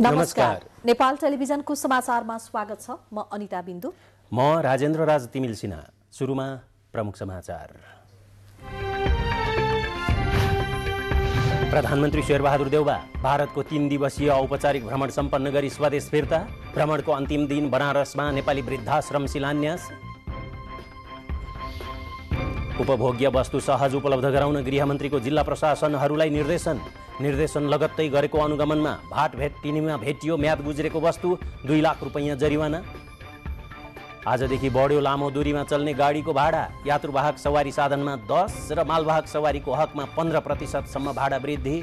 नमस्कार नेपाल टेलिभिजनको समाचारमा स्वागत छ म अनिता बिन्दु म राजेन्द्र राज तिमिल सिन्हा सुरुमा प्रमुख समाचार प्रधानमन्त्री शेरबहादुर देउवा भारतको तीन दिवसीय औपचारिक भ्रमण सम्पन्न गरी स्वदेश फिर्ता भ्रमणको अन्तिम दिन बनारसमा नेपाली वृद्धाश्रम शिलान्यास उपभोग्य वस्तु सहज उपलब्ध गराउन गृहमन्त्रीको जिल्ला प्रशासनहरूलाई निर्देशन निर्देशन लगत्तै गरेको अनुगमनमा भाट भेटिनीमा भेटियो म्याद गुज्रेको वस्तु दुई लाख रुपैयाँ जरिवाना आजदेखि बढ्यो लामो दूरीमा चल्ने गाडीको भाडा यात्रुवाहक सवारी साधनमा दस र मालवाहक सवारीको हकमा पन्ध्र प्रतिशतसम्म भाडा वृद्धि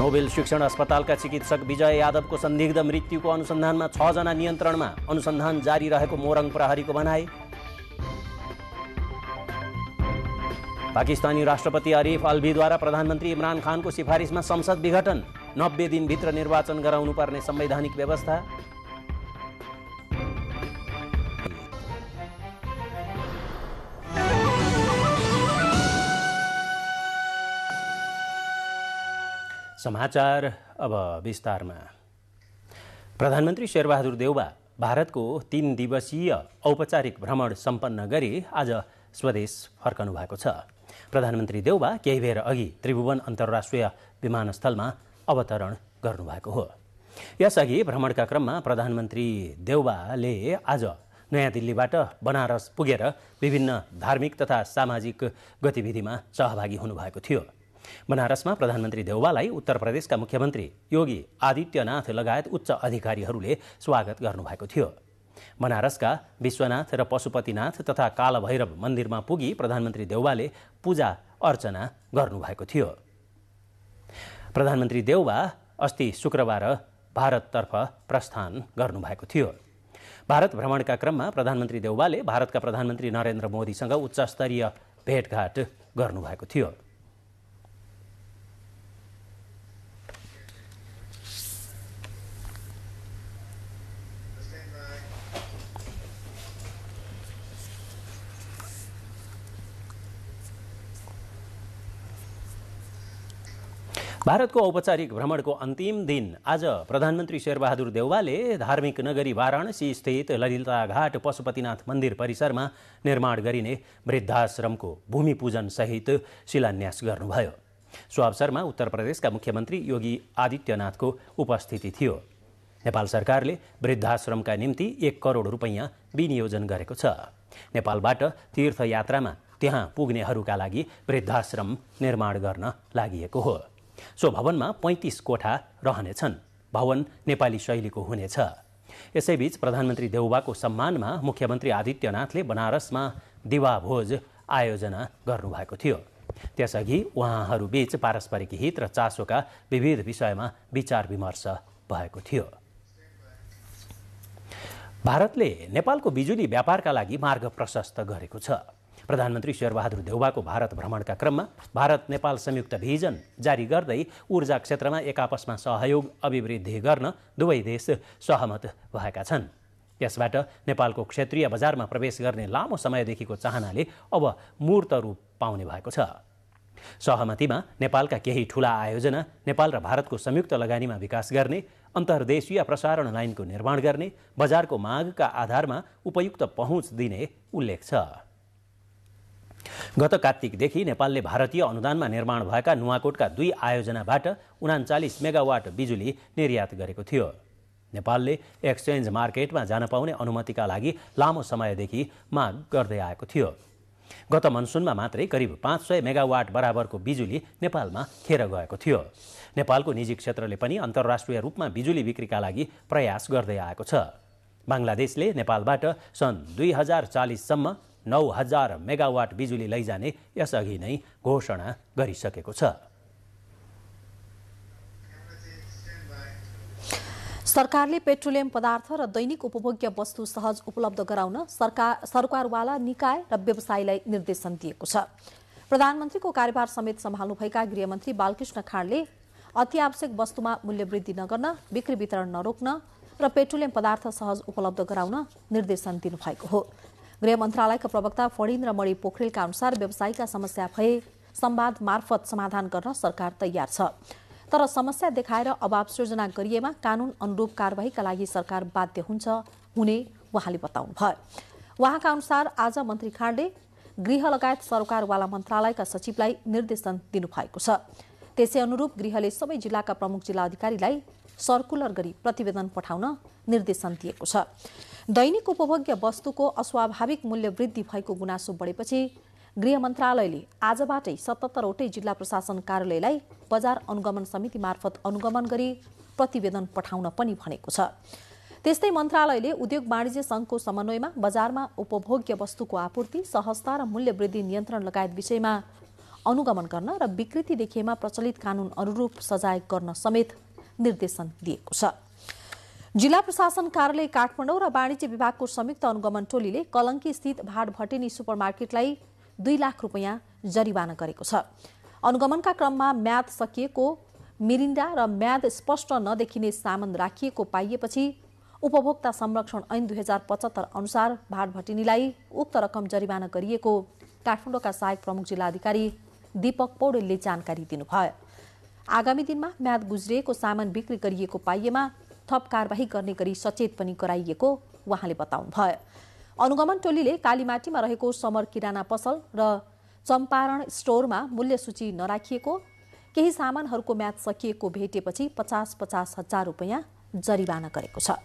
नोबेल शिक्षण अस्पतालका चिकित्सक विजय यादवको सन्दिग्ध मृत्युको अनुसन्धानमा छजना नियन्त्रणमा अनुसन्धान जारी रहेको मोरङ प्रहरीको भनाई पाकिस्तानी राष्ट्रपति अरिफ अल्भीद्वारा प्रधानमन्त्री इमरान खानको सिफारिसमा संसद विघटन नब्बे दिनभित्र निर्वाचन गराउनुपर्ने संवैधानिक व्यवस्था समाचार अब विस्तारमा प्रधानमन्त्री शेरबहादुर देउवा भारतको तीन दिवसीय औपचारिक भ्रमण सम्पन्न गरी आज स्वदेश फर्कनु भएको छ प्रधानमन्त्री देउबा केही बेर अघि त्रिभुवन अन्तर्राष्ट्रिय विमानस्थलमा अवतरण गर्नुभएको हो यसअघि भ्रमणका क्रममा प्रधानमन्त्री देउबाले आज नयाँ दिल्लीबाट बनारस पुगेर विभिन्न धार्मिक तथा सामाजिक गतिविधिमा सहभागी हुनुभएको थियो बनारसमा प्रधानमन्त्री देउबालाई उत्तर प्रदेशका मुख्यमन्त्री योगी आदित्यनाथ लगायत उच्च अधिकारीहरूले स्वागत गर्नुभएको थियो बनारसका विश्वनाथ र पशुपतिनाथ तथा कालभैरव मन्दिरमा पुगी प्रधानमन्त्री देउवाले पूजा अर्चना गर्नुभएको थियो प्रधानमन्त्री देउवा अस्ति शुक्रबार भारततर्फ प्रस्थान गर्नुभएको थियो भारत भ्रमणका क्रममा प्रधानमन्त्री देउवाले भारतका प्रधानमन्त्री नरेन्द्र मोदीसँग उच्चस्तरीय भेटघाट गर्नुभएको थियो भारतको औपचारिक भ्रमणको अन्तिम दिन आज प्रधानमन्त्री शेरबहादुर देउवाले धार्मिक नगरी वाराणसी स्थित ललिताघाट पशुपतिनाथ मन्दिर परिसरमा निर्माण गरिने वृद्धाश्रमको भूमिपूजनसहित शिलान्यास गर्नुभयो सो अवसरमा उत्तर प्रदेशका मुख्यमन्त्री योगी आदित्यनाथको उपस्थिति थियो नेपाल सरकारले वृद्धाश्रमका निम्ति एक करोड रुपैयाँ विनियोजन गरेको छ नेपालबाट तीर्थयात्रामा त्यहाँ पुग्नेहरूका लागि वृद्धाश्रम निर्माण गर्न लागि हो सो भवनमा पैँतिस कोठा रहनेछन् भवन नेपाली शैलीको हुनेछ यसैबीच प्रधानमन्त्री देउबाको सम्मानमा मुख्यमन्त्री आदित्यनाथले बनारसमा दिवाभोज आयोजना गर्नुभएको थियो त्यसअघि उहाँहरूबीच पारस्परिक हित र चासोका विविध विषयमा विचार विमर्श भएको थियो भारतले नेपालको बिजुली व्यापारका लागि मार्ग प्रशस्त गरेको छ प्रधानमन्त्री शेरबहादुर देउवाको भारत भ्रमणका क्रममा भारत नेपाल संयुक्त भिजन जारी गर्दै ऊर्जा क्षेत्रमा एकापसमा सहयोग अभिवृद्धि गर्न दुवै देश सहमत भएका छन् यसबाट नेपालको क्षेत्रीय बजारमा प्रवेश गर्ने लामो समयदेखिको चाहनाले अब मूर्त रूप पाउने भएको छ सहमतिमा नेपालका केही ठूला आयोजना नेपाल र भारतको संयुक्त लगानीमा विकास गर्ने अन्तर्देशीय प्रसारण लाइनको निर्माण गर्ने बजारको मागका आधारमा उपयुक्त पहुँच दिने उल्लेख छ गत कार्तिकदेखि नेपालले भारतीय अनुदानमा निर्माण भएका नुवाकोटका दुई आयोजनाबाट उनाचालिस मेगावाट बिजुली निर्यात गरेको थियो नेपालले एक्सचेन्ज मार्केटमा जान पाउने अनुमतिका लागि लामो समयदेखि माग गर्दै आएको थियो गत मनसुनमा मात्रै करिब पाँच सय मेगावाट बराबरको बिजुली नेपालमा खेर गएको थियो नेपालको निजी क्षेत्रले पनि अन्तर्राष्ट्रिय रूपमा बिजुली बिक्रीका लागि प्रयास गर्दै आएको छ बङ्गलादेशले नेपालबाट सन् दुई हजार चालिससम्म नौ हजार मेगावाट बिजुली लैजाने यसअघि नै घोषणा गरिसकेको छ सरकारले पेट्रोलियम पदार्थ र दैनिक उपभोग्य वस्तु सहज उपलब्ध गराउन सरकार सरकारवाला निकाय र व्यवसायीलाई निर्देशन दिएको छ प्रधानमन्त्रीको कार्यभार समेत सम्हाल्नुभएका गृहमन्त्री बालकृष्ण खाँडले अत्यावश्यक वस्तुमा मूल्य वृद्धि नगर्न बिक्री वितरण नरोक्न र पेट्रोलियम पदार्थ सहज उपलब्ध गराउन निर्देशन दिनुभएको हो गृह मन्त्रालयका प्रवक्ता फणिन्द्र मणि पोखरेलका अनुसार व्यवसायका समस्या भए संवाद मार्फत समाधान गर्न सरकार तयार छ तर समस्या देखाएर अभाव सृजना गरिएमा कानून अनुरूप कार्यवाहीका लागि सरकार बाध्य हुन्छ हुने उहाँले बताउनुभयो उहाँका अनुसार आज मन्त्री खाँडले गृह लगायत सरकारवाला मन्त्रालयका सचिवलाई निर्देशन दिनुभएको छ त्यसै अनुरूप गृहले सबै जिल्लाका प्रमुख जिल्ला अधिकारीलाई सर्कुलर गरी प्रतिवेदन पठाउन निर्देशन दिएको छ दैनिक उपभोग्य वस्तुको अस्वाभाविक मूल्य वृद्धि भएको गुनासो बढेपछि गृह मन्त्रालयले आजबाटै सतहत्तरवटै जिल्ला प्रशासन कार्यालयलाई बजार अनुगमन समिति मार्फत अनुगमन गरी प्रतिवेदन पठाउन पनि भनेको छ त्यस्तै मन्त्रालयले उद्योग वाणिज्य संघको समन्वयमा बजारमा उपभोग्य वस्तुको आपूर्ति सहजता र मूल्य वृद्धि नियन्त्रण लगायत विषयमा अनुगमन गर्न र विकृति देखिएमा प्रचलित कानून अनुरूप सजाय गर्न समेत निर्देशन दिएको छ जिल्ला प्रशासन कार्यालय काठमाडौँ र वाणिज्य विभागको संयुक्त अनुगमन टोलीले कलङ्की स्थित भाड भटेनी सुपर मार्केटलाई दुई लाख रुपियाँ जरिवाना गरेको छ अनुगमनका क्रममा म्याद सकिएको मिरिन्डा र म्याद स्पष्ट नदेखिने सामान राखिएको पाइएपछि उपभोक्ता संरक्षण ऐन दुई हजार पचहत्तर अनुसार भाड भटिनीलाई उक्त रकम जरिवाना गरिएको काठमाडौँका सहायक प्रमुख जिल्लाधिकारी दीपक पौडेलले जानकारी दिनुभयो आगामी दिनमा म्याद गुज्रिएको सामान बिक्री गरिएको पाइएमा थप कारवाही गर्ने गरी सचेत पनि गराइएको उहाँले बताउनुभयो अनुगमन टोलीले कालीमाटीमा रहेको समर किराना पसल र चम्पारण स्टोरमा मूल्य सूची नराखिएको केही सामानहरूको म्याच सकिएको भेटेपछि पचास पचास हजार रुपियाँ जरिवाना गरेको छ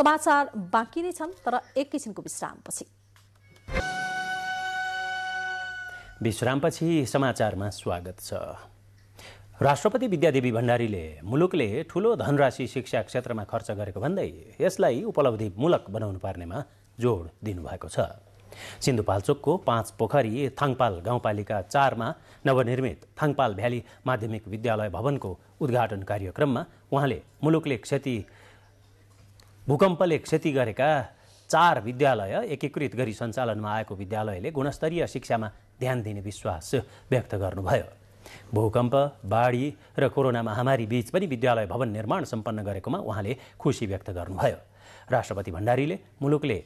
समाचार बाँकी नै छन् तर एकैछिनको विश्रामपछि विश्रामपछि समाचारमा स्वागत छ राष्ट्रपति विद्यादेवी भण्डारीले मुलुकले ठुलो धनराशि शिक्षा क्षेत्रमा खर्च गरेको भन्दै यसलाई उपलब्धिमूलक बनाउनु पर्नेमा जोड दिनुभएको छ सिन्धुपाल्चोकको पाँच पोखरी थाङपाल गाउँपालिका चारमा नवनिर्मित थाङपाल भ्याली माध्यमिक विद्यालय भवनको उद्घाटन कार्यक्रममा उहाँले मुलुकले क्षति भूकम्पले क्षति गरेका चार विद्यालय एकीकृत गरी सञ्चालनमा आएको विद्यालयले गुणस्तरीय शिक्षामा ध्यान दिने विश्वास व्यक्त गर्नुभयो भूकम्प बाढी र कोरोना महामारी बीच पनि विद्यालय भवन निर्माण सम्पन्न गरेकोमा उहाँले खुसी व्यक्त गर्नुभयो राष्ट्रपति भण्डारीले मुलुकले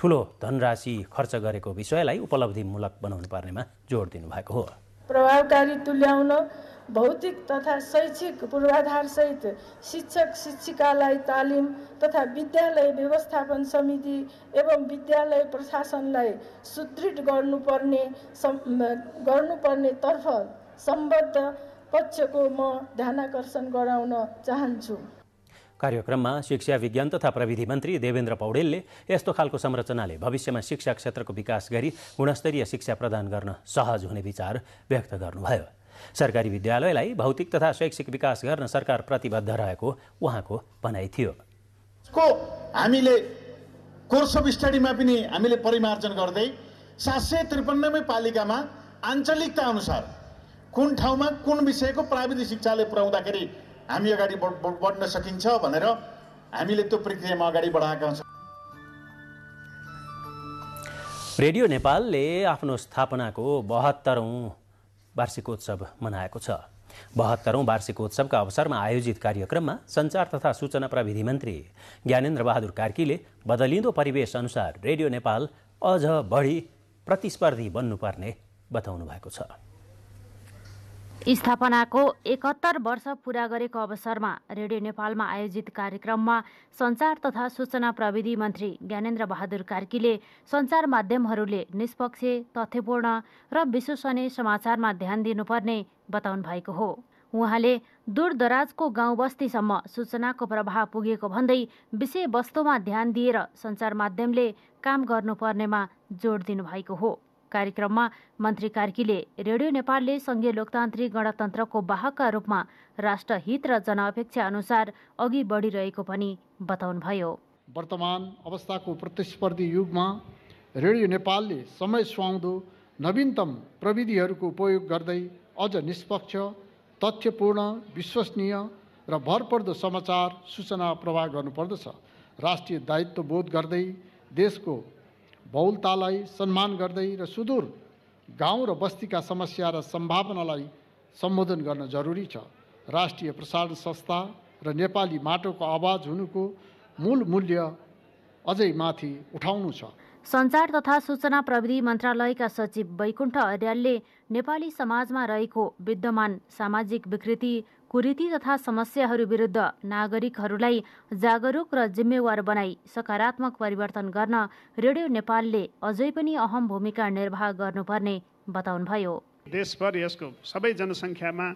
ठुलो धनराशि खर्च गरेको विषयलाई उपलब्धिमूलक बनाउनु पर्नेमा जोड दिनुभएको हो प्रभावकारी तुल्याउन भौतिक तथा शैक्षिक पूर्वाधारसहित शिक्षक शिक्षिकालाई तालिम तथा विद्यालय व्यवस्थापन समिति एवं विद्यालय प्रशासनलाई सुदृढ गर्नुपर्ने गर्नुपर्नेतर्फ सम्बद्ध पक्षको म ध्यानकर्षण गराउन चाहन्छु कार्यक्रममा शिक्षा विज्ञान तथा प्रविधि मन्त्री देवेन्द्र पौडेलले यस्तो खालको संरचनाले भविष्यमा शिक्षा क्षेत्रको विकास गरी गुणस्तरीय शिक्षा प्रदान गर्न सहज हुने विचार व्यक्त गर्नुभयो सरकारी विद्यालयलाई भौतिक तथा शैक्षिक विकास गर्न सरकार प्रतिबद्ध रहेको उहाँको भनाइ थियो को हामीले कोर्स अफ स्टडीमा पनि हामीले परिमार्जन गर्दै सात सय त्रिपन्नब्बे पालिकामा आञ्चलिकता अनुसार कुन ठाउँमा कुन विषयको प्राविधिक शिक्षाले पुर्याउँदाखेरि हामी अगाडि बढ्न सकिन्छ भनेर हामीले त्यो प्रक्रियामा अगाडि बढाएका छौँ रेडियो नेपालले आफ्नो स्थापनाको बहत्तरौँ वार्षिकोत्सव मनाएको छ बहत्तरौँ वार्षिकोत्सवका अवसरमा आयोजित कार्यक्रममा सञ्चार तथा सूचना प्रविधि मन्त्री ज्ञानेन्द्र बहादुर कार्कीले बदलिँदो परिवेश अनुसार रेडियो नेपाल अझ बढी प्रतिस्पर्धी बन्नुपर्ने बताउनु भएको छ स्थापनाको एकहत्तर वर्ष पुरा गरेको अवसरमा रेडियो नेपालमा आयोजित कार्यक्रममा सञ्चार तथा सूचना प्रविधि मन्त्री ज्ञानेन्द्र बहादुर कार्कीले सञ्चार माध्यमहरूले निष्पक्ष तथ्यपूर्ण र विश्वसनीय समाचारमा ध्यान दिनुपर्ने बताउनु भएको हो उहाँले दूरदराजको गाउँबस्तीसम्म सूचनाको प्रभाव पुगेको भन्दै विषयवस्तुमा ध्यान दिएर सञ्चार माध्यमले काम गर्नुपर्नेमा जोड दिनुभएको हो कार्यक्रममा मन्त्री कार्कीले रेडियो नेपालले सङ्घीय लोकतान्त्रिक गणतन्त्रको वाहकका रूपमा राष्ट्रहित र जनअपेक्षा अनुसार अघि बढिरहेको पनि बताउनुभयो वर्तमान अवस्थाको प्रतिस्पर्धी युगमा रेडियो नेपालले समय सुहाउँदो नवीनतम प्रविधिहरूको उपयोग गर्दै अझ निष्पक्ष तथ्यपूर्ण विश्वसनीय र भरपर्दो समाचार सूचना प्रवाह गर्नुपर्दछ राष्ट्रिय दायित्व बोध गर्दै देशको बहुलतालाई सम्मान गर्दै र सुदूर गाउँ र बस्तीका समस्या र सम्भावनालाई सम्बोधन गर्न जरुरी छ राष्ट्रिय प्रसारण संस्था र नेपाली माटोको आवाज हुनुको मूल मूल्य अझै माथि उठाउनु छ सञ्चार तथा सूचना प्रविधि मन्त्रालयका सचिव वैकुण्ठ अर्यालले नेपाली समाजमा रहेको विद्यमान सामाजिक विकृति कुरीति तथा समस्याहरू विरुद्ध नागरिकहरूलाई जागरूक र जिम्मेवार बनाई सकारात्मक परिवर्तन गर्न रेडियो नेपालले अझै पनि अहम भूमिका निर्वाह गर्नुपर्ने बताउनुभयो देशभर यसको सबै जनसङ्ख्यामा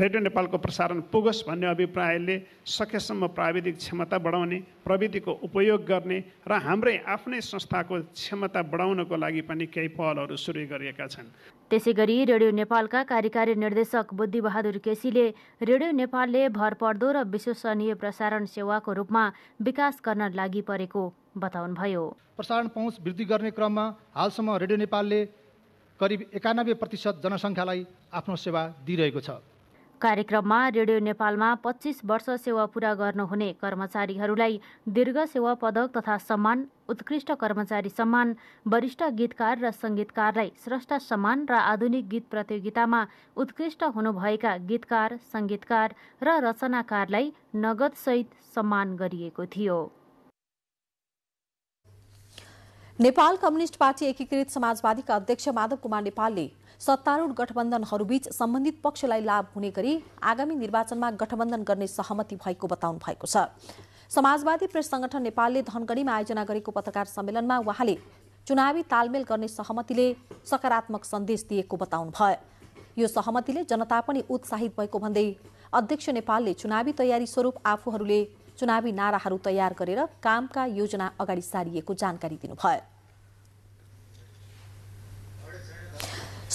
रेडियो नेपालको प्रसारण पुगोस् भन्ने अभिप्रायले सकेसम्म प्राविधिक क्षमता बढाउने प्रविधिको उपयोग गर्ने र हाम्रै आफ्नै संस्थाको क्षमता बढाउनको लागि पनि केही पहलहरू सुरु गरिएका छन् त्यसै गरी रेडियो नेपालका कार्यकारी निर्देशक बुद्धिबहादुर केसीले रेडियो नेपालले भरपर्दो र विश्वसनीय प्रसारण सेवाको रूपमा विकास गर्न लागि परेको बताउनुभयो प्रसारण पहुँच वृद्धि गर्ने क्रममा हालसम्म रेडियो नेपालले करिब एकानब्बे प्रतिशत जनसङ्ख्यालाई आफ्नो सेवा दिइरहेको छ कार्यक्रममा रेडियो नेपालमा पच्चिस वर्ष सेवा पूरा गर्नुहुने कर्मचारीहरूलाई दीर्घ सेवा पदक तथा सम्मान उत्कृष्ट कर्मचारी सम्मान वरिष्ठ गीतकार र सङ्गीतकारलाई श्रेष्ठ सम्मान र आधुनिक गीत प्रतियोगितामा उत्कृष्ट हुनुभएका गीतकार सङ्गीतकार र रचनाकारलाई नगदसहित सम्मान गरिएको थियो नेपाल कम्युनिष्ट पार्टी एकीकृत समाजवादीका अध्यक्ष माधव कुमार नेपालले सत्तारूढ गठबन्धनहरूबीच सम्बन्धित पक्षलाई लाभ हुने गरी आगामी निर्वाचनमा गठबन्धन गर्ने सहमति भएको बताउनु भएको छ समाजवादी प्रेस संगठन नेपालले धनगढीमा आयोजना गरेको पत्रकार सम्मेलनमा उहाँले चुनावी तालमेल गर्ने सहमतिले सकारात्मक सन्देश दिएको बताउनु भयो यो सहमतिले जनता पनि उत्साहित भएको भन्दै अध्यक्ष नेपालले चुनावी तयारी स्वरूप आफूहरूले चुनावी नाराहरू तयार गरेर कामका योजना अगाडि सारिएको जानकारी दिनुभयो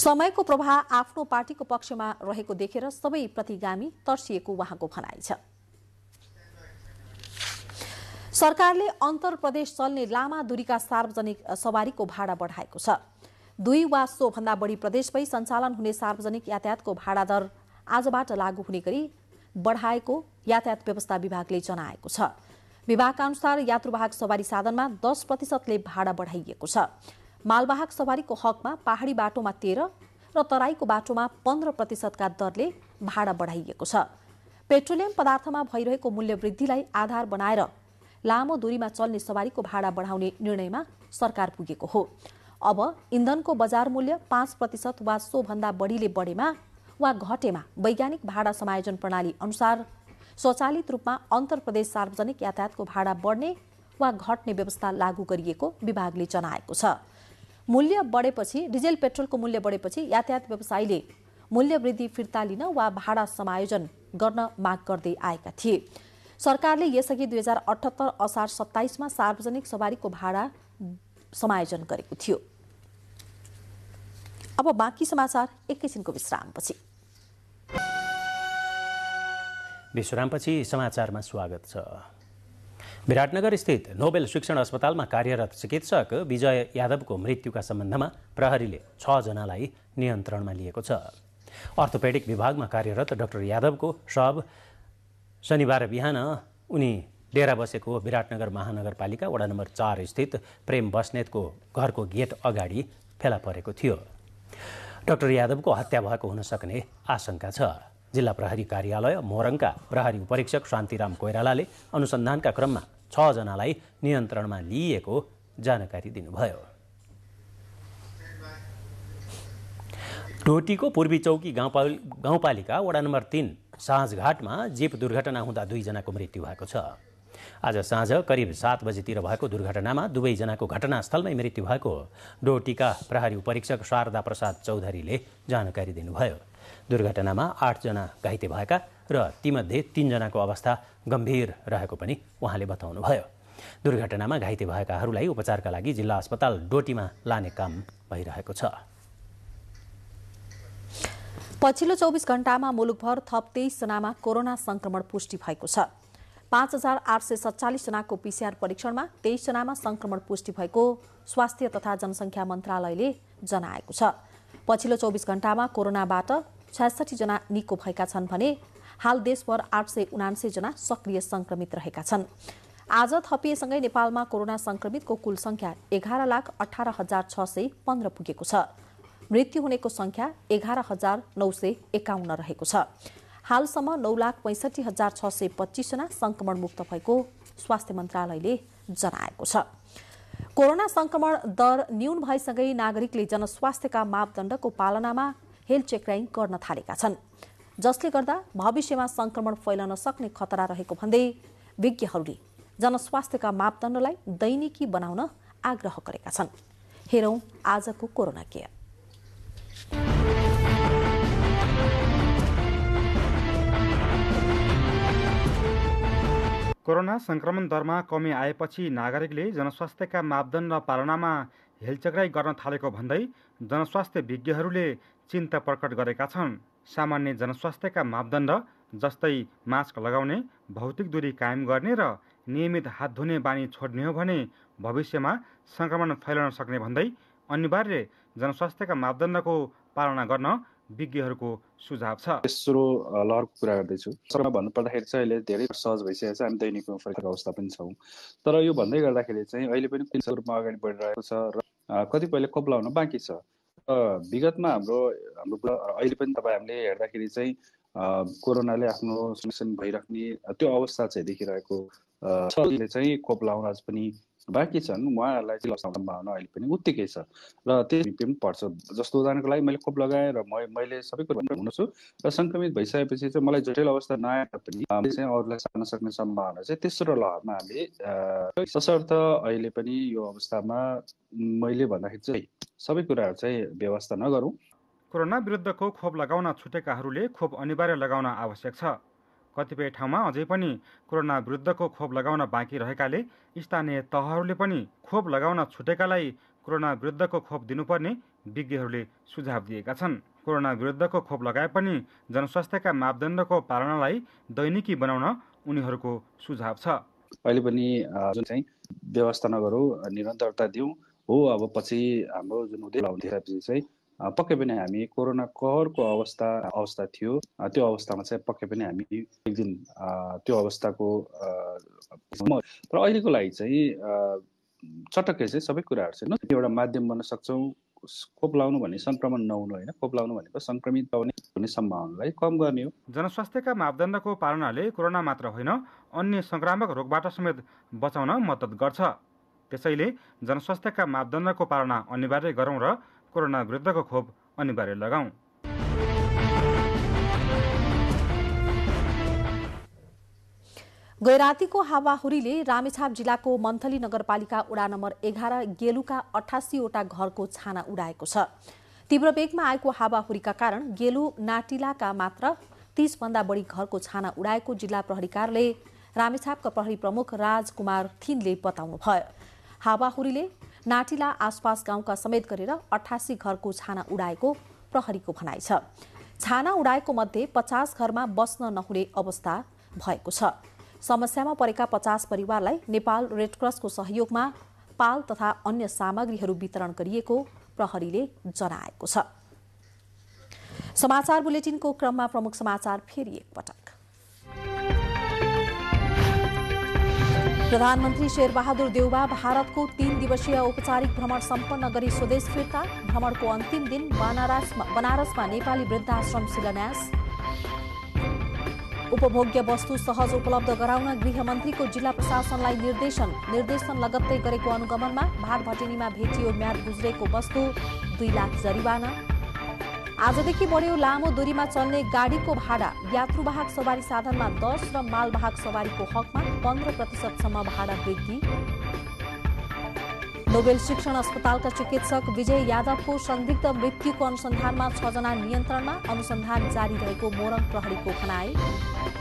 समयको प्रभाव आफ्नो पार्टीको पक्षमा रहेको देखेर सबै प्रतिगामी तर्सिएको उहाँको भनाइ छ सरकारले अन्तर प्रदेश चल्ने लामा दूरीका सार्वजनिक सवारीको भाडा बढाएको छ दुई वा सो भन्दा बढी प्रदेशमै सञ्चालन हुने सार्वजनिक यातायातको भाडा दर आजबाट लागू हुने गरी बढाएको यातायात व्यवस्था विभागले जनाएको छ विभागका अनुसार यात्रुवाहक सवारी साधनमा दस प्रतिशतले भाडा बढाइएको छ मालवाहक सवारीको हकमा पहाडी बाटोमा तेह्र र तराईको बाटोमा पन्ध्र प्रतिशतका दरले भाडा बढाइएको छ पेट्रोलियम पदार्थमा भइरहेको मूल्य वृद्धिलाई आधार बनाएर लामो दूरीमा चल्ने सवारीको भाडा बढाउने निर्णयमा सरकार पुगेको हो अब इन्धनको बजार मूल्य पाँच प्रतिशत वा सोभन्दा बढीले बढेमा वा घटेमा वैज्ञानिक भाडा समायोजन प्रणाली अनुसार स्वचालित रूपमा अन्तर प्रदेश सार्वजनिक यातायातको भाडा बढ्ने वा घट्ने व्यवस्था लागू गरिएको विभागले जनाएको छ मूल्य बढेपछि डिजेल पेट्रोलको मूल्य बढेपछि यातायात व्यवसायीले मूल्य वृद्धि फिर्ता लिन वा भाडा समायोजन गर्न माग गर्दै आएका थिए सरकारले यसअघि दुई हजार अठहत्तर असार सत्ताइसमा सार्वजनिक सवारीको भाडा समायोजन गरेको थियो अब बाँकी समाचार एकैछिनको विश्रामपछि विश्रामपछि समाचारमा स्वागत छ विराटनगर स्थित नोबेल शिक्षण अस्पतालमा कार्यरत चिकित्सक विजय यादवको मृत्युका सम्बन्धमा प्रहरीले छजनालाई नियन्त्रणमा लिएको छ अर्थोपेडिक विभागमा कार्यरत डाक्टर यादवको शव शनिबार बिहान उनी डेरा बसेको विराटनगर महानगरपालिका वडा नम्बर चार स्थित प्रेम बस्नेतको घरको गेट अगाडि फेला परेको थियो डाक्टर यादवको हत्या भएको हुन सक्ने आशंका छ जिल्ला प्रहरी कार्यालय मोरङका प्रहरी उपरीक्षक शान्तिराम कोइरालाले अनुसन्धानका क्रममा छजनालाई नियन्त्रणमा लिइएको जानकारी दिनुभयो टोटीको पूर्वी चौकी गाउँपाल गाउँपालिका वडा नम्बर तिन साँझघाटमा जीप दुर्घटना हुँदा दुईजनाको मृत्यु भएको छ आज साँझ करिब सात बजीतिर भएको दुर्घटनामा दुवैजनाको घटनास्थलमै मृत्यु भएको डोटीका प्रहरी उपरीक्षक शारदा प्रसाद चौधरीले जानकारी दिनुभयो दुर्घटनामा आठजना घाइते भएका र तीमध्ये तीनजनाको अवस्था गम्भीर रहेको पनि उहाँले बताउनुभयो दुर्घटनामा घाइते भएकाहरूलाई उपचारका लागि जिल्ला अस्पताल डोटीमा लाने काम भइरहेको छ पछिल्लो चौबिस घण्टामा मुलुकभर थप तेइसजनामा कोरोना संक्रमण पुष्टि भएको छ पाँच हजार आठ सय सत्तालिसजनाको पिसिआर परीक्षणमा तेइसजनामा संक्रमण पुष्टि भएको स्वास्थ्य तथा जनसङ्ख्या मन्त्रालयले जनाएको छ पछिल्लो चौबिस घण्टामा कोरोनाबाट छ्यासठीजना निको भएका छन् भने हाल देशभर आठ सय उनान्से जना सक्रिय संक्रमित रहेका छन् आज थपिएसँगै नेपालमा कोरोना संक्रमितको कुल संख्या एघार लाख अठार हजार छ सय पन्ध्र पुगेको छ मृत्यु हुनेको संख्या एघार हजार नौ सय एकाउन्न रहेको छ हालसम्म नौ लाख पैँसठी हजार छ सय पच्चिसजना मुक्त भएको स्वास्थ्य मन्त्रालयले जनाएको छ कोरोना संक्रमण दर न्यून भएसँगै नागरिकले जनस्वास्थ्यका मापदण्डको पालनामा हेल्थ चेकराइङ गर्न थालेका छन् जसले गर्दा भविष्यमा संक्रमण फैलन सक्ने खतरा रहेको भन्दै विज्ञहरूले जनस्वास्थ्यका मापदण्डलाई दैनिकी बनाउन आग्रह गरेका छन् हेरौँ आजको कोरोना केयर कोरोना सङ्क्रमण दरमा कमी आएपछि नागरिकले जनस्वास्थ्यका मापदण्ड पालनामा हेलचक्राई गर्न थालेको भन्दै जनस्वास्थ्य विज्ञहरूले चिन्ता प्रकट गरेका छन् सामान्य जनस्वास्थ्यका मापदण्ड जस्तै मास्क लगाउने भौतिक दूरी कायम गर्ने र नियमित हात धुने बानी छोड्ने हो भने भविष्यमा सङ्क्रमण फैलाउन सक्ने भन्दै अनिवार्य जनस्वास्थ्यका मापदण्डको पालना गर्न विज्ञहरूको सुझाव छ तेस्रो लहरको कुरा गर्दैछु भन्नुपर्दाखेरि चाहिँ अहिले धेरै सहज भइसकेको छ हामी दैनिक अवस्था पनि छौँ तर यो भन्दै गर्दाखेरि चाहिँ अहिले पनि रूपमा अगाडि बढिरहेको छ र कतिपयले कब्लाउन बाँकी छ विगतमा हाम्रो हाम्रो अहिले पनि तपाईँ हामीले हेर्दाखेरि चाहिँ कोरोनाले आफ्नो सङ्सन भइराख्ने त्यो अवस्था चाहिँ देखिरहेको छ चाहिँ खोप लाउन पनि बाँकी छन् उहाँहरूलाई चाहिँ सम्भावना अहिले पनि उत्तिकै छ र त्यही पनि पर्छ जस्तो उदाहरणको लागि मैले खोप लगाएँ र म मैले सबै कुरो छु र सङ्क्रमित भइसकेपछि चाहिँ मलाई जटिल अवस्था नआए पनि चाहिँ अरूलाई सार्न सक्ने सम्भावना चाहिँ तेस्रो लहरमा हामीले सशर्थ अहिले पनि यो अवस्थामा मैले भन्दाखेरि चाहिँ सबै कुराहरू चाहिँ व्यवस्था नगरौँ कोरोना विरुद्धको खोप लगाउन छुटेकाहरूले खोप अनिवार्य लगाउन आवश्यक छ कतिपय ठाउँमा अझै पनि कोरोना विरुद्धको खोप लगाउन बाँकी रहेकाले स्थानीय तहहरूले पनि खोप लगाउन छुटेकालाई कोरोना विरुद्धको खोप दिनुपर्ने विज्ञहरूले सुझाव दिएका छन् कोरोना विरुद्धको खोप लगाए पनि जनस्वास्थ्यका मापदण्डको पालनालाई दैनिकी बनाउन उनीहरूको सुझाव छ अहिले पनि जुन चाहिँ व्यवस्था नगरौँ निरन्तरता दिउँ हो अब पछि हाम्रो जुन थेरापी चाहिँ पक्कै पनि हामी कोरोना कहरको अवस्था अवस्था थियो त्यो अवस्थामा चाहिँ पक्कै पनि हामी एक दिन त्यो अवस्थाको तर अहिलेको लागि चाहिँ चटक्कै चाहिँ सबै कुराहरू चाहिँ एउटा माध्यम बन्न सक्छौँ खोप लाउनु भने सङ्क्रमण नहुनु होइन खोप लाउनु भनेको सङ्क्रमित हुने सम्भावनालाई कम गर्ने हो जनस्वास्थ्यका मापदण्डको पालनाले कोरोना मात्र होइन अन्य सङ्क्रामक रोगबाट समेत बचाउन मद्दत गर्छ त्यसैले जनस्वास्थ्यका मापदण्डको पालना अनिवार्य गरौँ र कोरोना विरुद्धको खोप अनिवार्य लगाउँ गैरातीको हावाहुरीले रामेछाप जिल्लाको मन्थली नगरपालिका उडा नम्बर एघार गेलुका अठासीवटा घरको छाना उडाएको छ तीव्र वेगमा आएको हावाहुरीका कारण गेलु नाटिलाका मात्र तीसभन्दा बढी घरको छाना उडाएको जिल्ला प्रहरीकारले रामेछापका प्रहरी प्रमुख राजकुमार थिनले बताउनुभयो हावाहुरीले नाटिला आसपास गाउँका समेत गरेर अठासी घरको छाना उडाएको प्रहरीको भनाइ छ छाना उडाएको मध्ये पचास घरमा बस्न नहुने अवस्था भएको छ समस्यामा परेका पचास परिवारलाई नेपाल रेडक्रसको सहयोगमा पाल तथा अन्य सामग्रीहरू वितरण गरिएको प्रहरीले जनाएको छ समाचार बुलेटिनको क्रममा प्रमुख समाचार फेरि एकपटक प्रधानमन्त्री शेरबहादुर देउवा भारतको तीन दिवसीय औपचारिक भ्रमण सम्पन्न गरी स्वदेश फिर्ता भ्रमणको अन्तिम दिन बनारसमा नेपाली वृद्धाश्रम शिलान्यास उपभोग्य वस्तु सहज उपलब्ध गराउन गृहमन्त्रीको जिल्ला प्रशासनलाई निर्देशन निर्देशन लगत्तै गरेको अनुगमनमा भटिनीमा भेटियो म्याद गुज्रेको वस्तु दुई लाख जरिवाना आजदेखि बढ्यो लामो दूरीमा चल्ने गाडीको भाडा यात्रुवाहक सवारी साधनमा दस र मालवाहक सवारीको हकमा पन्ध्र प्रतिशतसम्म भाडा वृद्धि नोबेल शिक्षण अस्पतालका चिकित्सक विजय यादवको संदिग्ध मृत्युको अनुसन्धानमा छजना नियन्त्रणमा अनुसन्धान जारी रहेको मोरङ प्रहरीको भनाई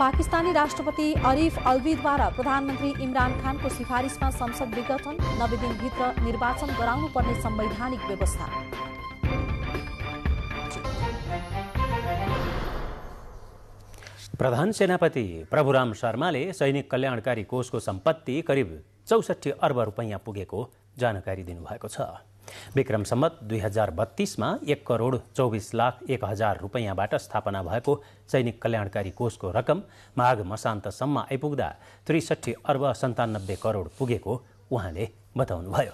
पाकिस्तानी राष्ट्रपति अरिफ अल्बीद्वारा प्रधानमन्त्री इमरान खानको सिफारिसमा संसद विघटन नब्बे दिनभित्र निर्वाचन गराउनुपर्ने संवैधानिक व्यवस्था प्रधान सेनापति प्रभुराम शर्माले सैनिक कल्याणकारी कोषको सम्पत्ति करिब चौसठी अर्ब रुपैयाँ पुगेको जानकारी दिनुभएको छ विक्रम सम्मत दुई हजार बत्तीसमा एक करोड चौबिस लाख एक हजार रुपैयाँबाट स्थापना भएको सैनिक कल्याणकारी कोषको रकम माघ मसान्तसम्म आइपुग्दा त्रिसठी अर्ब सन्तानब्बे करोड पुगेको उहाँले बताउनुभयो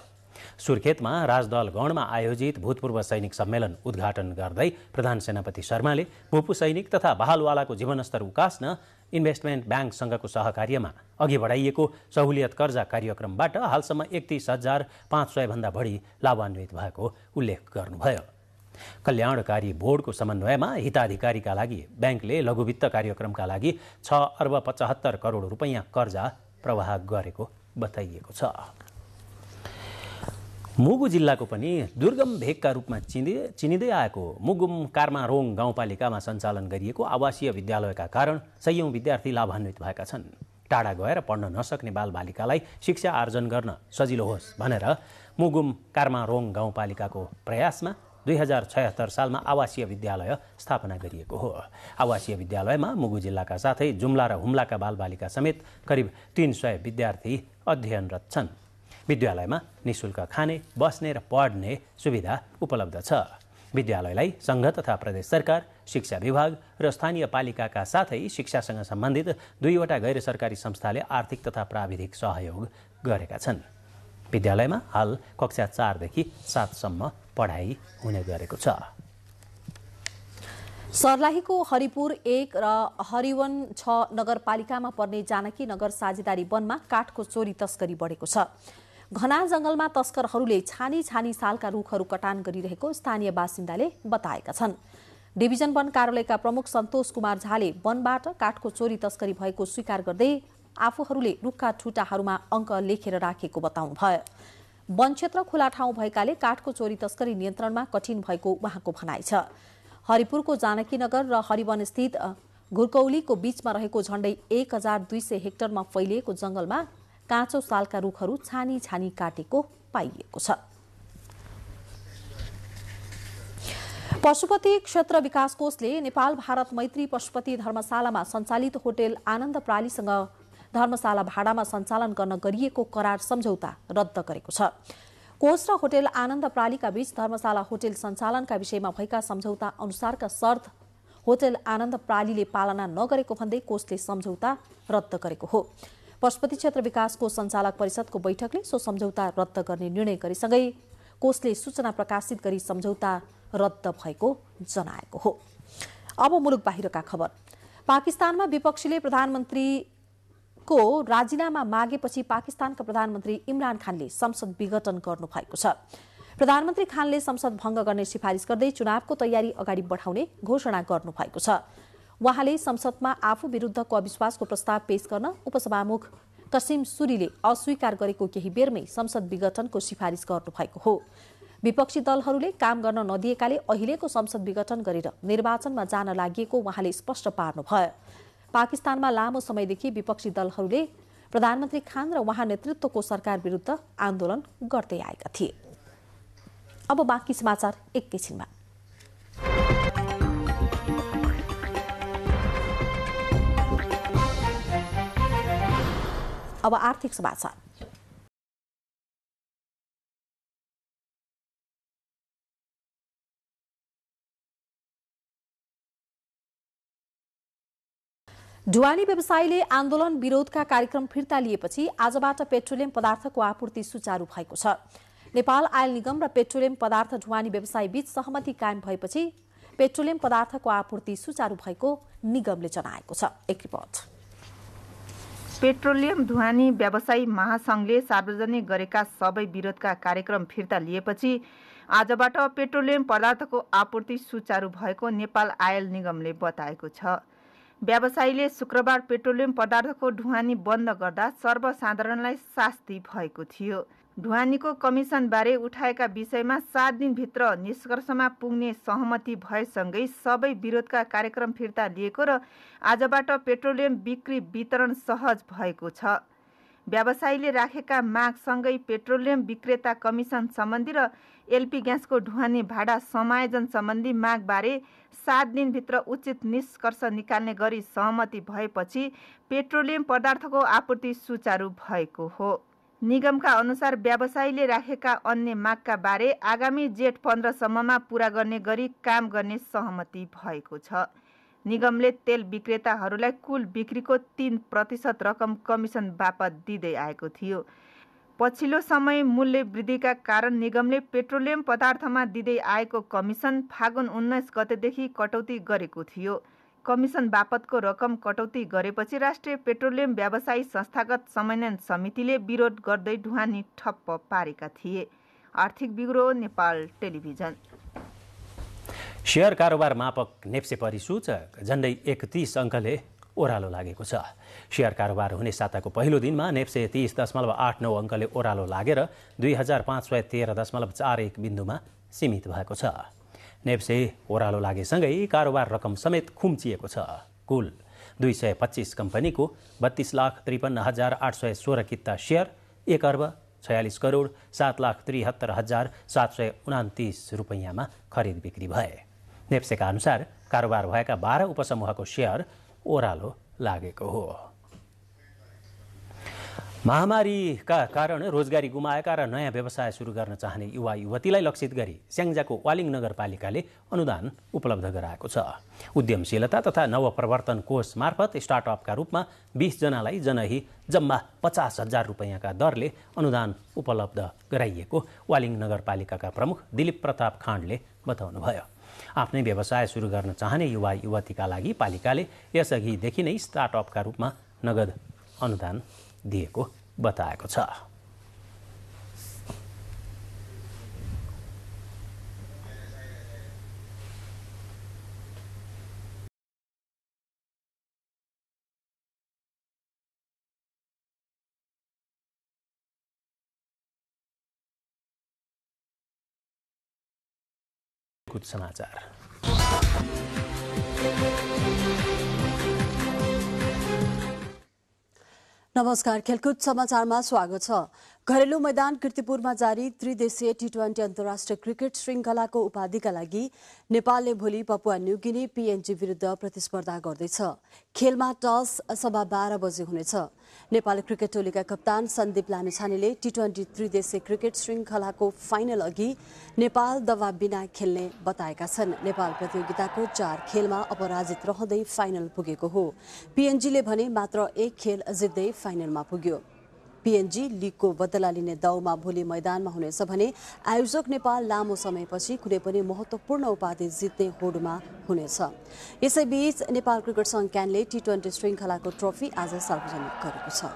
सुर्खेतमा राजदल गणमा आयोजित भूतपूर्व सैनिक सम्मेलन उद्घाटन गर्दै प्रधान सेनापति शर्माले भूपू सैनिक तथा बहालवालाको जीवनस्तर उकास्न इन्भेस्टमेन्ट ब्याङ्कसँगको सहकार्यमा अघि बढाइएको सहुलियत कर्जा कार्यक्रमबाट हालसम्म एकतिस हजार पाँच सयभन्दा बढी लाभान्वित भएको उल्लेख गर्नुभयो कल्याणकारी बोर्डको समन्वयमा हिताधिकारीका लागि ब्याङ्कले लघुवित्त कार्यक्रमका लागि छ अर्ब पचहत्तर करोड रुपियाँ कर्जा प्रवाह गरेको बताइएको छ मुगु जिल्लाको पनि दुर्गम भेगका रूपमा चिनि चिनिँदै आएको मुगुम कार्मारोङ गाउँपालिकामा सञ्चालन गरिएको आवासीय विद्यालयका कारण सयौँ विद्यार्थी लाभान्वित भएका छन् टाढा गएर पढ्न नसक्ने बालबालिकालाई शिक्षा आर्जन गर्न सजिलो होस् भनेर मुगुम कार्मारोङ गाउँपालिकाको प्रयासमा दुई हजार छयत्तर सालमा आवासीय विद्यालय स्थापना गरिएको हो आवासीय विद्यालयमा मुगु जिल्लाका साथै जुम्ला र हुम्लाका बालबालिका समेत करिब तिन सय विद्यार्थी अध्ययनरत छन् विद्यालयमा निशुल्क खाने बस्ने र पढ्ने सुविधा उपलब्ध छ विद्यालयलाई सङ्घ तथा प्रदेश सरकार शिक्षा विभाग र स्थानीय पालिकाका साथै शिक्षासँग सम्बन्धित दुईवटा गैर सरकारी संस्थाले आर्थिक तथा प्राविधिक सहयोग गरेका छन् विद्यालयमा हाल कक्षा चारदेखि सातसम्म पढाइ हुने गरेको छ सर्लाहीको हरिपुर एक र हरिवन छ नगरपालिकामा पर्ने जानकी नगर साझेदारी वनमा काठको चोरी तस्करी बढेको छ घना जङ्गलमा तस्करहरूले छानी छानी सालका रुखहरू कटान गरिरहेको स्थानीय बासिन्दाले बताएका छन् डिभिजन वन कार्यालयका प्रमुख सन्तोष कुमार झाले वनबाट काठको चोरी तस्करी भएको स्वीकार गर्दै आफूहरूले रुखका ठुटाहरूमा अङ्क लेखेर राखेको बताउनुभयो वन क्षेत्र खुला ठाउँ भएकाले काठको चोरी तस्करी नियन्त्रणमा कठिन भएको उहाँको भनाइ छ हरिपुरको जानकीनगर र हरिवनस्थित घुर्कौलीको बीचमा रहेको झण्डै एक हजार दुई सय हेक्टरमा फैलिएको जंगलमा काँचो सालका रुखहरू छानी छानी काटेको पाइएको छ पशुपति क्षेत्र विकास कोषले नेपाल भारत मैत्री पशुपति धर्मशालामा सञ्चालित होटेल आनन्द प्रालीसँग धर्मशाला भाडामा सञ्चालन गर्न गरिएको करार सम्झौता रद्द गरेको छ कोष र होटेल आनन्द प्रालीका बीच धर्मशाला होटेल सञ्चालनका विषयमा भएका सम्झौता अनुसारका शर्त होटेल आनन्द प्रालीले पालना नगरेको भन्दै कोषले सम्झौता रद्द गरेको हो पशुपति क्षेत्र विकासको सञ्चालक परिषदको बैठकले सो सम्झौता रद्द गर्ने निर्णय गरेसँगै कोषले सूचना प्रकाशित गरी सम्झौता रद्द भएको जनाएको हो अब मुलुक बाहिरका खबर पाकिस्तानमा विपक्षीले प्रधानमन्त्री को राजीनामा मागेपछि पाकिस्तानका प्रधानमन्त्री इमरान खानले संसद विघटन गर्नुभएको छ प्रधानमन्त्री खानले संसद भङ्ग गर्ने सिफारिस गर्दै चुनावको तयारी अगाडि बढाउने घोषणा गर्नुभएको छ उहाँले संसदमा आफू विरूद्धको अविश्वासको प्रस्ताव पेश गर्न उपसभामुख कसिम सुरीले अस्वीकार गरेको केही बेरमै संसद विघटनको सिफारिस गर्नुभएको हो विपक्षी दलहरूले काम गर्न नदिएकाले अहिलेको संसद विघटन गरेर निर्वाचनमा जान लागि उहाँले स्पष्ट पार्नुभयो पाकिस्तानमा लामो समयदेखि विपक्षी दलहरूले प्रधानमन्त्री खान र उहाँ नेतृत्वको सरकार विरुद्ध आन्दोलन गर्दै आएका थिए अब बाँकी समाचार एकैछिनमा अब आर्थिक समाचार ढुवानी व्यवसायीले आन्दोलन विरोधका कार्यक्रम फिर्ता लिएपछि आजबाट पेट्रोलियम पदार्थको आपूर्ति सुचारू भएको छ नेपाल आयल निगम र पेट्रोलियम पदार्थ ढुवानी बीच सहमति कायम भएपछि पेट्रोलियम पदार्थको आपूर्ति सुचारू भएको निगमले जनाएको छ एक रिपोर्ट पेट्रोलियम धुवानी व्यवसायी महासङ्घले सार्वजनिक गरेका सबै विरोधका कार्यक्रम फिर्ता लिएपछि आजबाट पेट्रोलियम पदार्थको आपूर्ति सुचारू भएको नेपाल आयल निगमले बताएको छ व्यवसायीले शुक्रबार पेट्रोलियम पदार्थको ढुवानी बन्द गर्दा सर्वसाधारणलाई शास्ति भएको थियो ढुवानीको कमिसनबारे उठाएका विषयमा सात दिनभित्र निष्कर्षमा पुग्ने सहमति भएसँगै सबै विरोधका कार्यक्रम फिर्ता लिएको र आजबाट पेट्रोलियम बिक्री वितरण सहज भएको छ व्यवसायीले राखेका मागसँगै पेट्रोलियम विक्रेता कमिसन सम्बन्धी र एलपी ग्यासको ढुवानी भाडा समायोजन सम्बन्धी मागबारे सात दिनभित्र उचित निष्कर्ष निकाल्ने गरी सहमति भएपछि पेट्रोलियम पदार्थको आपूर्ति सुचारू भएको हो निगमका अनुसार व्यवसायीले राखेका अन्य मागका बारे आगामी जेठ पन्ध्रसम्ममा पूरा गर्ने गरी काम गर्ने सहमति भएको छ निगमले तेल विक्रेताहरूलाई कुल बिक्रीको तिन प्रतिशत रकम कमिसन बापत दिँदै आएको थियो पछिल्लो समय मूल्य वृद्धिका कारण निगमले पेट्रोलियम पदार्थमा दिँदै आएको कमिसन फागुन उन्नाइस गतेदेखि कटौती गरेको थियो कमिसन बापतको रकम कटौती गरेपछि राष्ट्रिय पेट्रोलियम व्यवसायी संस्थागत समन्वयन समितिले विरोध गर्दै ढुवानी ठप्प पारेका थिए आर्थिक ब्युरो नेपाल टेलिभिजन सेयर कारोबार मापक नेप्से परिसूचक झन्डै एकतिस अङ्कले ओह्रालो लागेको छ सेयर कारोबार हुने साताको पहिलो दिनमा नेप्से तिस दशमलव आठ नौ अङ्कले ओह्रालो लागेर दुई हजार पाँच सय तेह्र दशमलव चार एक बिन्दुमा सीमित भएको छ नेप्से ओह्रालो लागेसँगै कारोबार रकम समेत खुम्चिएको छ कुल दुई सय पच्चिस कम्पनीको बत्तीस लाख त्रिपन्न हजार आठ सय सोह्र किता सेयर एक अर्ब छयालिस करोड सात लाख त्रिहत्तर हजार सात सय उनातिस रुपैयाँमा खरिद बिक्री भए नेप्सेका अनुसार कारोबार भएका बाह्र उपसमूहको सेयर ओह्रालो लागेको हो महामारीका कारण रोजगारी गुमाएका र नयाँ व्यवसाय सुरु गर्न चाहने युवा युवतीलाई लक्षित गरी स्याङ्जाको वालिङ नगरपालिकाले अनुदान उपलब्ध गराएको छ उद्यमशीलता तथा नवप्रवर्तन कोष मार्फत स्टार्टअपका रूपमा बिसजनालाई जनही जम्मा पचास हजार रुपियाँका दरले अनुदान उपलब्ध गराइएको वालिङ नगरपालिकाका प्रमुख दिलीप प्रताप खाँडले बताउनुभयो आफ्नै व्यवसाय सुरु गर्न चाहने युवा युवतीका लागि पालिकाले यसअघिदेखि नै स्टार्टअपका रूपमा नगद अनुदान दिएको बताएको छ कुछ समाचार नमस्कार खेलकुद समाचारमा स्वागत छ घरेलु मैदान किर्तिपुरमा जारी त्रिदेशीय टी ट्वेन्टी अन्तर्राष्ट्रिय क्रिकेट श्रृङ्खलाको उपाधिका लागि नेपालले भोलि पपुवा न्युगिनी पीएनजी विरूद्ध प्रतिस्पर्धा गर्दैछ खेलमा टस सभा बाह्र बजे हुनेछ नेपाल क्रिकेट टोलीका कप्तान सन्दीप लामिछानेले टी ट्वेन्टी त्रिदेशीय क्रिकेट श्रृङ्खलाको फाइनल अघि नेपाल दबा बिना खेल्ने बताएका छन् नेपाल प्रतियोगिताको चार खेलमा अपराजित रहँदै फाइनल पुगेको हो पीएनजीले भने मात्र एक खेल जित्दै फाइनलमा पुग्यो पिएनजी लिगको बदला लिने दाउमा भोलि मैदानमा हुनेछ भने आयोजक नेपाल लामो समयपछि कुनै पनि महत्त्वपूर्ण उपाधि जित्ने होडमा हुनेछ यसैबीच नेपाल क्रिकेट सङ्घ क्यानले टी ट्वेन्टी श्रृङ्खलाको ट्रफी आज सार्वजनिक गरेको छ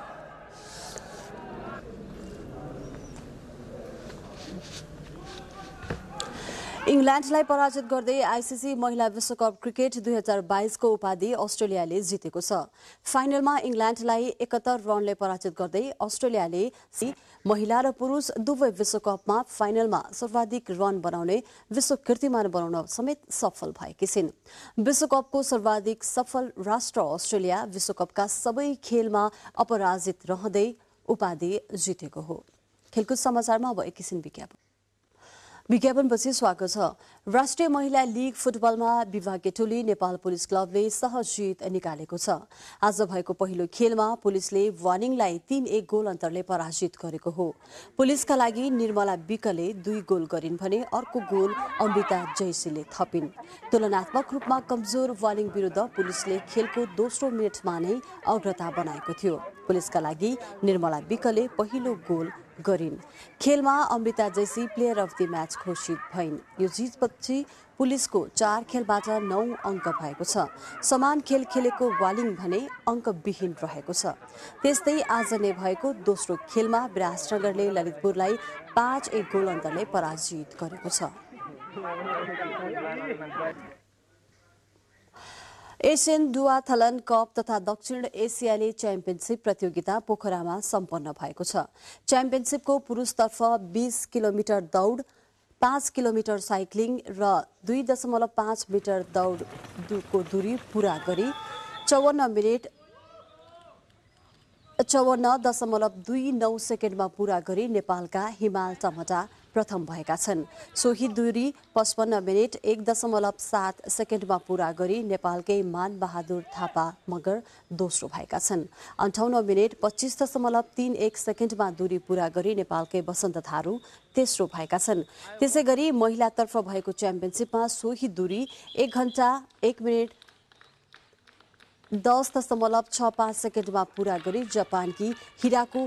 इङ्ल्याण्डलाई पराजित गर्दै आइसिसी महिला विश्वकप क्रिकेट दुई हजार बाइसको उपाधि अस्ट्रेलियाले जितेको छ फाइनलमा इङ्ल्याण्डलाई एकहत्तर रनले पराजित गर्दै अस्ट्रेलियाले महिला र पुरुष दुवै विश्वकपमा फाइनलमा सर्वाधिक रन बनाउने विश्व कीर्तिमान बनाउन समेत सफल भएकी छिन् विश्वकपको सर्वाधिक सफल राष्ट्र अस्ट्रेलिया विश्वकपका सबै खेलमा अपराजित रहँदै उपाधि जितेको हो खेलकुद समाचारमा अब एकैछिन विज्ञापन विज्ञापनपछि स्वागत छ राष्ट्रिय महिला लिग फुटबलमा विभागीय टोली नेपाल पुलिस क्लबले सहजित निकालेको छ आज भएको पहिलो खेलमा पुलिसले वानिङलाई तीन एक गोल अन्तरले पराजित गरेको हो पुलिसका लागि निर्मला विकले दुई गोल गरिन् भने अर्को गोल अमृता जयसीले थपिन् तुलनात्मक रूपमा कमजोर वानिङ विरुद्ध पुलिसले खेलको दोस्रो मिनटमा नै अग्रता बनाएको थियो पुलिसका लागि निर्मला विकले पहिलो गोल गरिन् खेलमा अमृता जैसी प्लेयर अफ द म्याच घोषित भइन् यो जितपछि पुलिसको चार खेलबाट नौ अङ्क भएको छ समान खेल खेलेको वालिङ भने अङ्कविहीन रहेको छ त्यस्तै आज नै भएको दोस्रो खेलमा विराजनगरले ललितपुरलाई पाँच एक गोल अन्तरले पराजित गरेको छ एसियन डुवाथलन कप तथा दक्षिण एसियाली च्याम्पियनसिप प्रतियोगिता पोखरामा सम्पन्न भएको छ च्याम्पियनसिपको पुरुषतर्फ बीस किलोमिटर दौड पाँच किलोमिटर साइक्लिङ र दुई दशमलव पाँच मिटर दौडको दूरी पूरा गरी चौवन्न मिनट चौवन्न दशमलव दुई नौ सेकेन्डमा पुरा गरी नेपालका हिमाल टमटा प्रथम भएका छन् सोही दूरी पचपन्न मिनट एक दशमलव सात सेकेन्डमा पूरा गरी नेपालकै मानबहादुर थापा मगर दोस्रो भएका छन् अन्ठाउन्न मिनट पच्चिस दशमलव तिन एक सेकेन्डमा दूरी पूरा गरी नेपालकै वसन्त थारू तेस्रो भएका छन् त्यसै गरी महिलातर्फ भएको च्याम्पियनसिपमा सोही दूरी एक घन्टा एक मिनट दस दशमलव छ पाँच सेकेन्डमा पूरा गरी जापानकी हिराको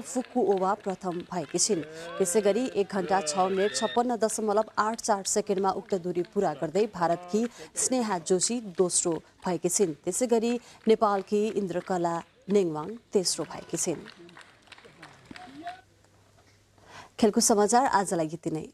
ओवा प्रथम भएकी छिन् त्यसै गरी एक घण्टा छ मिनट छप्पन्न दशमलव आठ चार सेकेन्डमा उक्त दूरी पूरा गर्दै भारतकी स्नेहा जोशी दोस्रो भएकी छिन् त्यसै गरी नेपालकी इन्द्रकला नेङवाङ तेस्रो भएकी छिन् खेलकुद समाचार आजलाई यति नै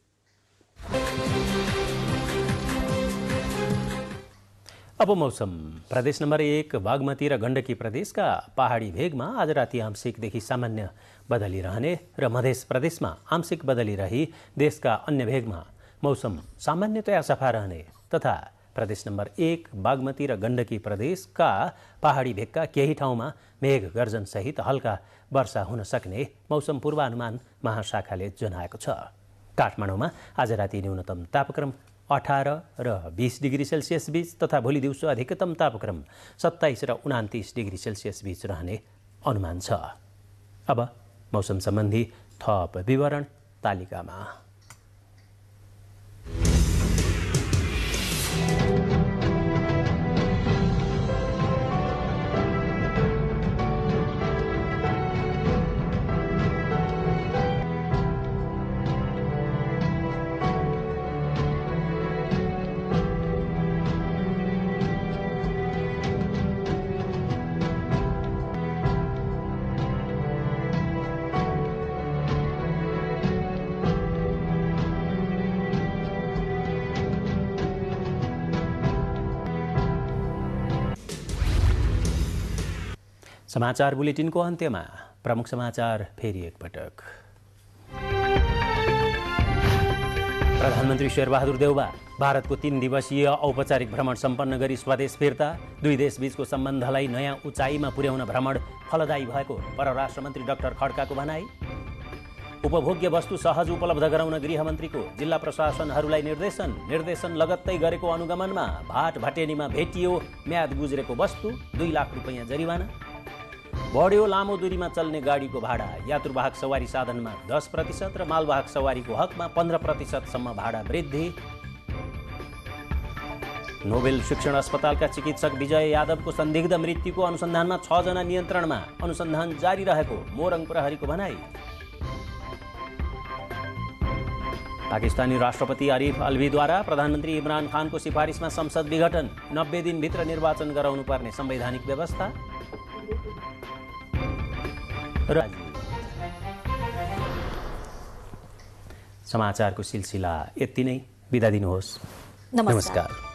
अब मौसम प्रदेश नम्बर एक बागमती र गण्डकी प्रदेशका पहाडी भेगमा आज राति आंशिकदेखि सामान्य बदली रहने र मधेस प्रदेशमा आंशिक बदली रही देशका अन्य भेगमा मौसम सामान्यतया सफा रहने तथा प्रदेश नम्बर एक बागमती र गण्डकी प्रदेशका पहाडी भेगका केही ठाउँमा मेघ गर्जनसहित हल्का वर्षा हुन सक्ने मौसम पूर्वानुमान महाशाखाले जनाएको छ काठमाडौँमा आज राति न्यूनतम तापक्रम अठार र बिस डिग्री सेल्सियस बिच तथा भोलि दिउँसो अधिकतम तापक्रम सत्ताइस र उनातिस डिग्री सेल्सियस बिच रहने अनुमान छ अब मौसम सम्बन्धी थप विवरण तालिकामा समाचार बुलेटिनको अन्त्यमा प्रमुख समाचार फेरि एकपटक प्रधानमन्त्री शेरबहादुर देउबा भारतको तीन दिवसीय औपचारिक भ्रमण सम्पन्न गरी स्वदेश फिर्ता दुई देशबीचको सम्बन्धलाई नयाँ उचाइमा पुर्याउन भ्रमण फलदायी भएको परराष्ट्र मन्त्री डाक्टर खड्काको भनाई उपभोग्य वस्तु सहज उपलब्ध गराउन गृहमन्त्रीको जिल्ला प्रशासनहरूलाई निर्देशन निर्देशन लगत्तै गरेको अनुगमनमा भाट भटेनीमा भेटियो म्याद गुज्रेको वस्तु दुई लाख रुपियाँ जरिवाना बढ्यो लामो दूरीमा चल्ने गाडीको भाडा यात्रुवाहक सवारी साधनमा दस प्रतिशत र मालवाहक सवारीको हकमा पन्ध्र प्रतिशतसम्म भाडा वृद्धि नोबेल शिक्षण अस्पतालका चिकित्सक विजय यादवको सन्दिग्ध मृत्युको अनुसन्धानमा छजना नियन्त्रणमा अनुसन्धान जारी रहेको मोरङ प्रहरीको भनाई पाकिस्तानी राष्ट्रपति अरिफ अल्भीद्वारा प्रधानमन्त्री इमरान खानको सिफारिसमा संसद विघटन नब्बे दिनभित्र निर्वाचन गराउनुपर्ने संवैधानिक व्यवस्था समाचारको सिलसिला यति नै बिदा दिनुहोस् नमस्कार